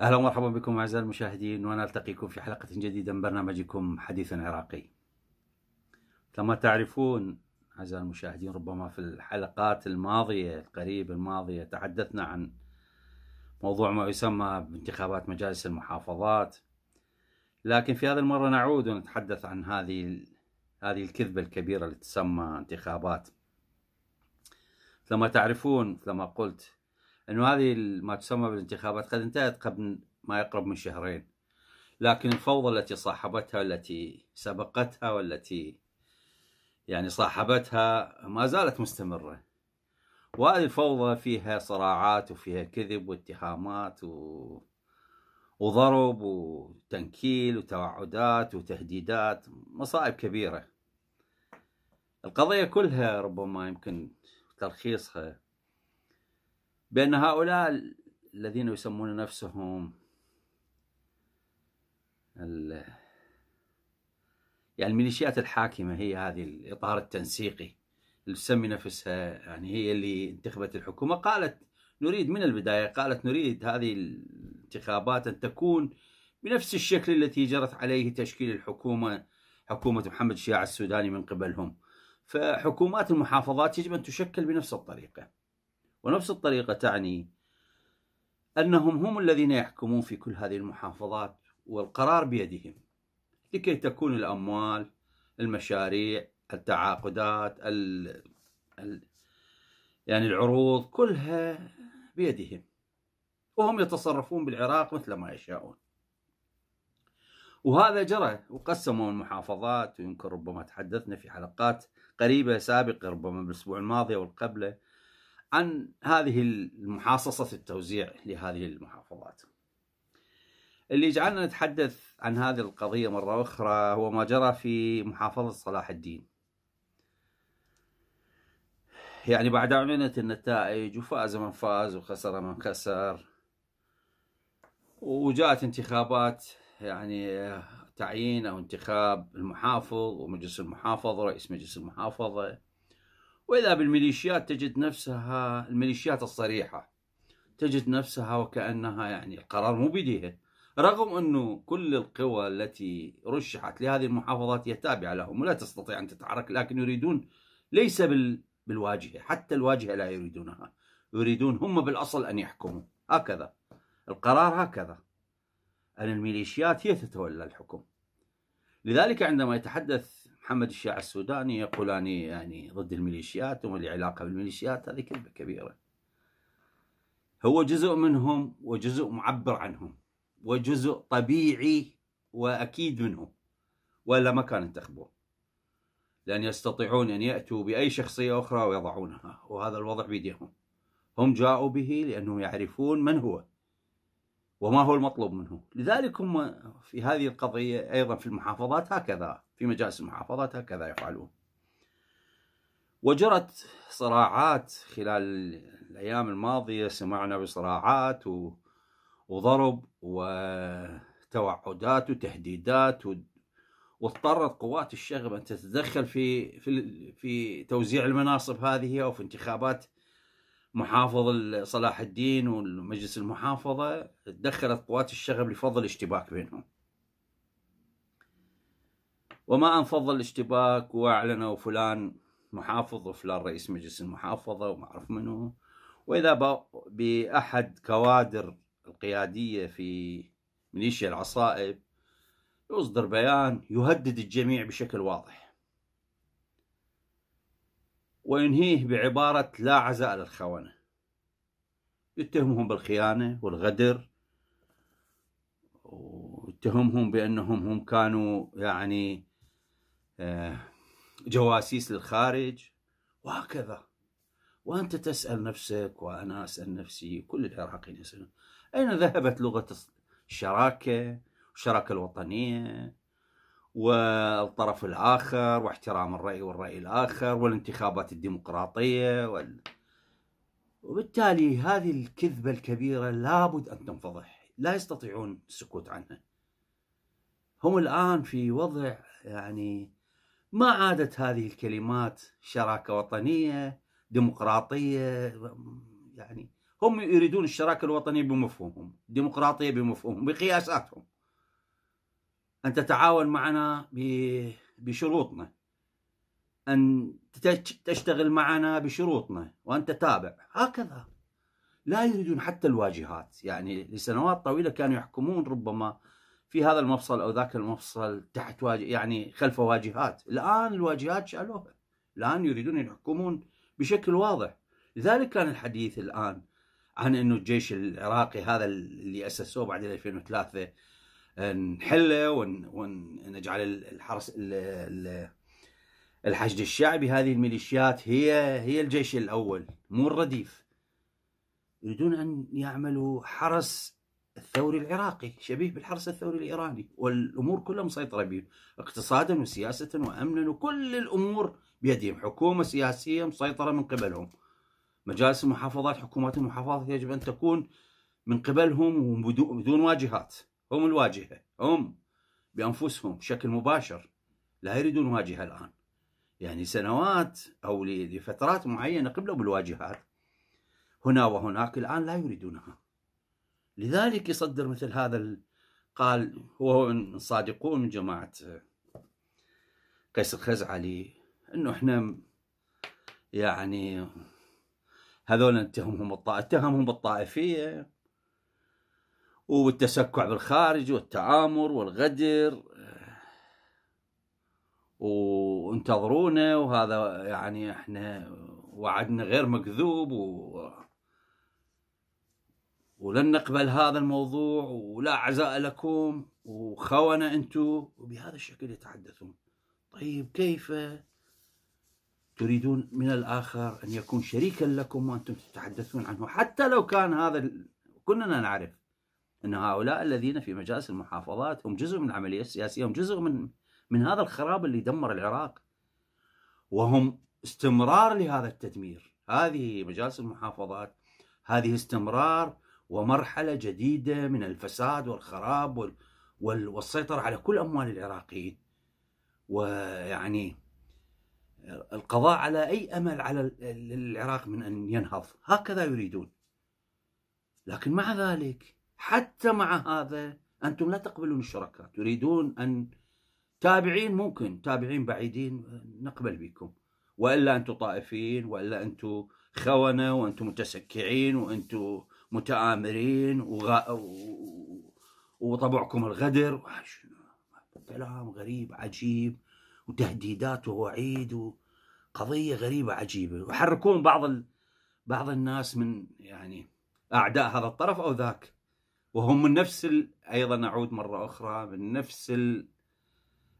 اهلا ومرحبا بكم اعزائي المشاهدين ونلتقيكم في حلقه جديده من برنامجكم حديث عراقي. كما تعرفون اعزائي المشاهدين ربما في الحلقات الماضيه القريبه الماضيه تحدثنا عن موضوع ما يسمى بانتخابات مجالس المحافظات لكن في هذه المرة نعود ونتحدث عن هذه هذه الكذبة الكبيرة اللي تسمى انتخابات لما تعرفون لما قلت أن هذه ما تسمى بالانتخابات قد انتهت قبل ما يقرب من شهرين لكن الفوضى التي صاحبتها والتي سبقتها والتي يعني صاحبتها ما زالت مستمرة والفوضى فيها صراعات وفيها كذب واتهامات و... وضرب وتنكيل وتوعدات وتهديدات مصائب كبيرة القضية كلها ربما يمكن تلخيصها بأن هؤلاء الذين يسمون نفسهم ال... يعني الميليشيات الحاكمة هي هذه الإطار التنسيقي السمي نفسها يعني هي اللي انتخبت الحكومة قالت نريد من البداية قالت نريد هذه الانتخابات أن تكون بنفس الشكل التي جرت عليه تشكيل الحكومة حكومة محمد الشيعة السوداني من قبلهم فحكومات المحافظات يجب أن تشكل بنفس الطريقة ونفس الطريقة تعني أنهم هم الذين يحكمون في كل هذه المحافظات والقرار بيدهم لكي تكون الأموال المشاريع التعاقدات ال ال يعني العروض كلها بيدهم وهم يتصرفون بالعراق مثل ما يشاءون وهذا جرى وقسموا المحافظات ويمكن ربما تحدثنا في حلقات قريبة سابقة ربما بالأسبوع الماضي أو القبله عن هذه المحاصصة التوزيع لهذه المحافظات اللي يجعلنا نتحدث عن هذه القضية مرة أخرى هو ما جرى في محافظة صلاح الدين يعني بعد أعلنة النتائج وفاز من فاز وخسر من خسر وجاءت انتخابات يعني تعيين أو انتخاب المحافظ ومجلس المحافظة رئيس مجلس المحافظة وإذا بالميليشيات تجد نفسها الميليشيات الصريحة تجد نفسها وكأنها يعني القرار مو بيديها رغم أنه كل القوى التي رشحت لهذه المحافظات هي تابعة لهم ولا تستطيع أن تتحرك لكن يريدون ليس بال بالواجهة حتى الواجهة لا يريدونها يريدون هم بالأصل أن يحكموا هكذا القرار هكذا أن الميليشيات هي تتولى الحكم لذلك عندما يتحدث محمد الشيع السوداني يقول أني يعني ضد الميليشيات وما لي علاقة بالميليشيات هذه كذبة كبيرة هو جزء منهم وجزء معبر عنهم وجزء طبيعي وأكيد منهم ولا ما كان انتخبوه لأن يستطيعون أن يأتوا بأي شخصية أخرى ويضعونها وهذا الوضع بيديهم هم جاءوا به لأنهم يعرفون من هو وما هو المطلوب منه لذلك هم في هذه القضية أيضا في المحافظات هكذا في مجالس المحافظات هكذا يفعلون وجرت صراعات خلال الأيام الماضية سمعنا بصراعات وضرب وتوعدات وتهديدات واضطرت قوات الشغب ان تتدخل في في في توزيع المناصب هذه او في انتخابات محافظ صلاح الدين ومجلس المحافظه تدخلت قوات الشغب لفض الاشتباك بينهم. وما ان فضل الاشتباك واعلنوا فلان محافظ وفلان رئيس مجلس المحافظه وما اعرف منو واذا باحد كوادر القياديه في ميليشيا العصائب يصدر بيان يهدد الجميع بشكل واضح وينهيه بعبارة لا عزاء للخونة يتهمهم بالخيانة والغدر ويتهمهم بأنهم هم كانوا يعني آه، جواسيس للخارج وهكذا وأنت تسأل نفسك وأنا أسأل نفسي كل العراقيين يسألون أين ذهبت لغة الشراكة الشراكه الوطنيه والطرف الاخر واحترام الراي والراي الاخر والانتخابات الديمقراطيه وال... وبالتالي هذه الكذبه الكبيره لابد ان تنفضح لا يستطيعون السكوت عنها هم الان في وضع يعني ما عادت هذه الكلمات شراكه وطنيه ديمقراطيه يعني هم يريدون الشراكه الوطنيه بمفهومهم ديمقراطيه بمفهومهم بقياساتهم أن تتعاون معنا بشروطنا أن تشتغل معنا بشروطنا وأن تتابع هكذا لا يريدون حتى الواجهات يعني لسنوات طويلة كانوا يحكمون ربما في هذا المفصل أو ذاك المفصل تحت واجه يعني خلف واجهات الآن الواجهات شالوها الآن يريدون يحكمون بشكل واضح لذلك كان الحديث الآن عن أنه الجيش العراقي هذا اللي أسسوه بعد 2003 نحله ونجعل الحرس الحشد الشعبي هذه الميليشيات هي هي الجيش الاول مو الرديف يريدون ان يعملوا حرس الثوري العراقي شبيه بالحرس الثوري الايراني والامور كلها مسيطره بهم اقتصادا وسياسه وامنا وكل الامور بيدهم حكومه سياسيه مسيطره من قبلهم مجالس المحافظات حكومات المحافظات يجب ان تكون من قبلهم وبدون واجهات هم الواجهة هم بأنفسهم بشكل مباشر لا يريدون واجهة الآن يعني سنوات أو لفترات معينة قبلوا بالواجهات هنا وهناك الآن لا يريدونها لذلك يصدر مثل هذا قال هو من صادقون من جماعة قيس الخزعلي انه احنا يعني هذول اتهمهم اتهمهم الطائفية والتسكع بالخارج والتآمر والغدر وانتظرونا وهذا يعني احنا وعدنا غير مكذوب و... ولن نقبل هذا الموضوع ولا عزاء لكم وخونة انتم وبهذا الشكل يتحدثون طيب كيف تريدون من الآخر أن يكون شريكا لكم وأنتم تتحدثون عنه حتى لو كان هذا كلنا نعرف ان هؤلاء الذين في مجالس المحافظات هم جزء من العمليه السياسيه هم جزء من من هذا الخراب اللي دمر العراق وهم استمرار لهذا التدمير هذه مجالس المحافظات هذه استمرار ومرحله جديده من الفساد والخراب والسيطره على كل اموال العراقيين ويعني القضاء على اي امل على العراق من ان ينهض هكذا يريدون لكن مع ذلك حتى مع هذا أنتم لا تقبلون الشركاء تريدون أن تابعين ممكن تابعين بعيدين نقبل بكم وإلا أنتم طائفين وإلا أنتم خونة وأنتم متسكعين وأنتم متآمرين وغا... و... وطبعكم الغدر كلام غريب عجيب وتهديدات ووعيد وقضية غريبة عجيبة وحركون بعض ال... بعض الناس من يعني أعداء هذا الطرف أو ذاك وهم من نفس ال... ايضا اعود مره اخرى من نفس ال...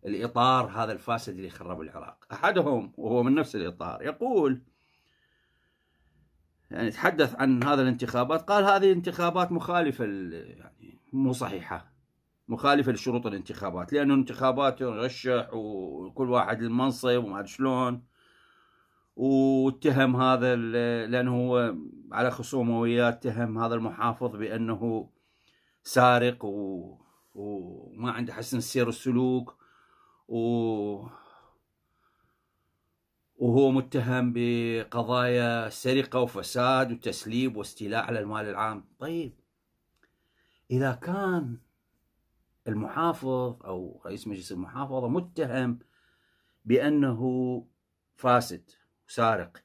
الاطار هذا الفاسد اللي خرب العراق احدهم وهو من نفس الاطار يقول يعني تحدث عن هذا الانتخابات قال هذه انتخابات مخالفه يعني مو صحيحه مخالفه لشروط الانتخابات لانه انتخابات يرشح وكل واحد المنصب وما ادري شلون واتهم هذا لانه هو على خصومه وياه اتهم هذا المحافظ بانه سارق و... وما عنده حسن السير والسلوك و... وهو متهم بقضايا سرقة وفساد وتسليب واستيلاء على المال العام طيب إذا كان المحافظ أو رئيس مجلس المحافظة متهم بأنه فاسد وسارق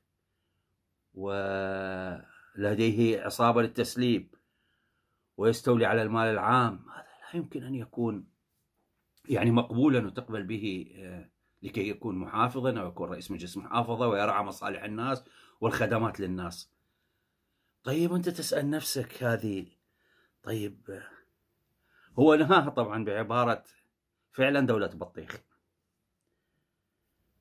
ولديه عصابة للتسليب ويستولي على المال العام هذا لا يمكن أن يكون يعني مقبولا وتقبل به آه، لكي يكون محافظا أو يكون رئيس مجلس محافظة ويرعى مصالح الناس والخدمات للناس طيب أنت تسأل نفسك هذه طيب آه، هو نهاها طبعا بعبارة فعلا دولة بطيخ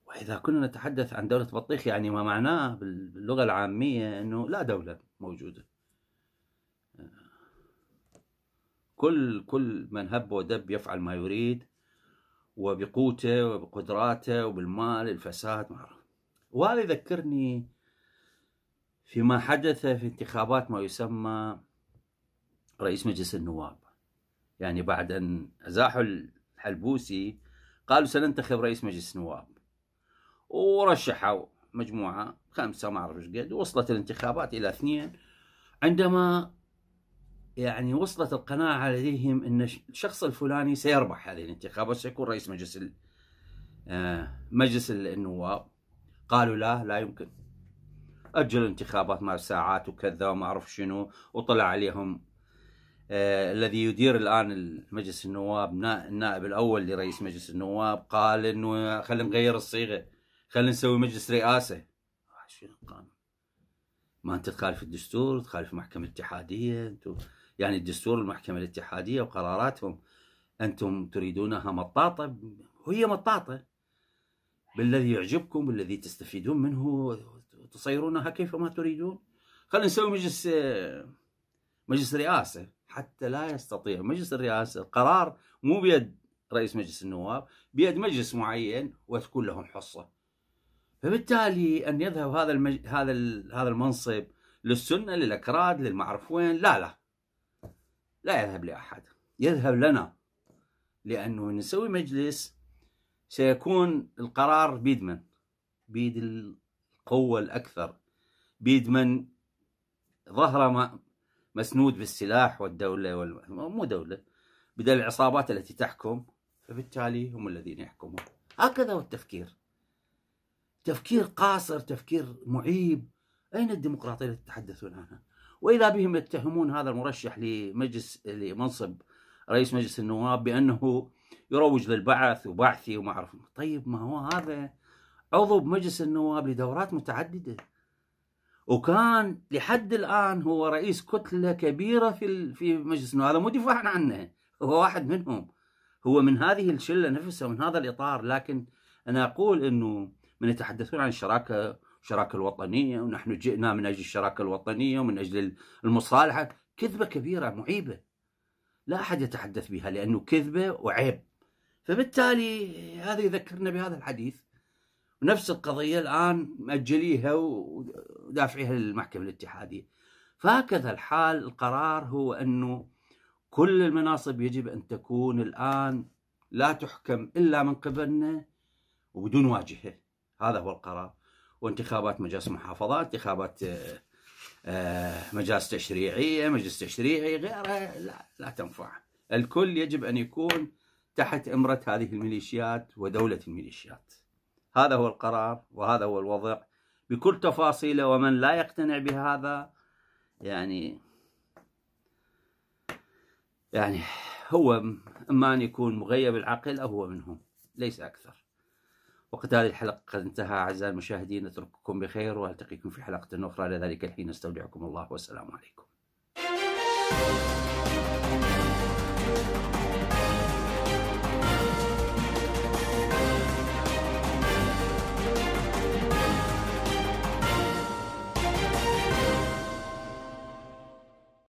وإذا كنا نتحدث عن دولة بطيخ يعني ما معناه باللغة العامية أنه لا دولة موجودة كل كل من هب ودب يفعل ما يريد وبقوته وبقدراته وبالمال الفساد ما وهذا يذكرني فيما حدث في انتخابات ما يسمى رئيس مجلس النواب يعني بعد أن أزاحوا الحلبوسي قالوا سننتخب رئيس مجلس النواب ورشحوا مجموعة خمسة ما أعرف إيش قد وصلت الانتخابات إلى اثنين عندما يعني وصلت القناعة لديهم أن الشخص الفلاني سيربح هذه الانتخابات وسيكون رئيس مجلس آه، مجلس النواب قالوا لا لا يمكن أجل الانتخابات مع ساعات وكذا وما أعرف شنو وطلع عليهم آه، الذي يدير الآن مجلس النواب النائب الأول لرئيس مجلس النواب قال أنه خلينا نغير الصيغة خلينا نسوي مجلس رئاسة آه، شنو القانون ما أنت تخالف الدستور تخالف محكمة اتحادية أنتم يعني الدستور المحكمة الاتحادية وقراراتهم أنتم تريدونها مطاطة هي مطاطة بالذي يعجبكم بالذي تستفيدون منه تصيرونها كيفما تريدون خلينا نسوي مجلس مجلس رئاسة حتى لا يستطيع مجلس الرئاسة القرار مو بيد رئيس مجلس النواب بيد مجلس معين وتكون لهم حصة فبالتالي أن يذهب هذا المج... هذا ال... هذا المنصب للسنة للأكراد للمعرف وين لا لا لا يذهب لأحد يذهب لنا لأنه نسوي مجلس سيكون القرار بيد من بيد القوة الأكثر بيد من ظهره مسنود بالسلاح والدولة وال... مو دولة بدل العصابات التي تحكم فبالتالي هم الذين يحكمون هكذا هو التفكير تفكير قاصر تفكير معيب أين الديمقراطية التي تتحدثون عنها واذا بهم يتهمون هذا المرشح لمجلس لمنصب رئيس مجلس النواب بانه يروج للبعث وبعثي وما اعرف طيب ما هو هذا عضو بمجلس النواب لدورات متعدده وكان لحد الان هو رئيس كتله كبيره في في مجلس النواب هذا مو دفاعا عنه هو واحد منهم هو من هذه الشله نفسها من هذا الاطار لكن انا اقول انه من يتحدثون عن الشراكه الشراكه الوطنيه ونحن جئنا من اجل الشراكه الوطنيه ومن اجل المصالحه كذبه كبيره معيبه لا احد يتحدث بها لانه كذبه وعيب فبالتالي هذا يذكرنا بهذا الحديث ونفس القضيه الان مأجليها ودافعيها للمحكمه الاتحاديه فهكذا الحال القرار هو انه كل المناصب يجب ان تكون الان لا تحكم الا من قبلنا وبدون واجهه هذا هو القرار وانتخابات مجلس محافظات انتخابات آه، آه، مجالس تشريعية مجلس تشريعي غيرها لا, لا تنفع الكل يجب أن يكون تحت إمرة هذه الميليشيات ودولة الميليشيات هذا هو القرار وهذا هو الوضع بكل تفاصيله ومن لا يقتنع بهذا يعني يعني هو اما ان يكون مغيب العقل او هو منهم ليس اكثر هذه الحلقة قد انتهى أعزائي المشاهدين أترككم بخير وألتقيكم في حلقة أخرى لذلك الحين استودعكم الله والسلام عليكم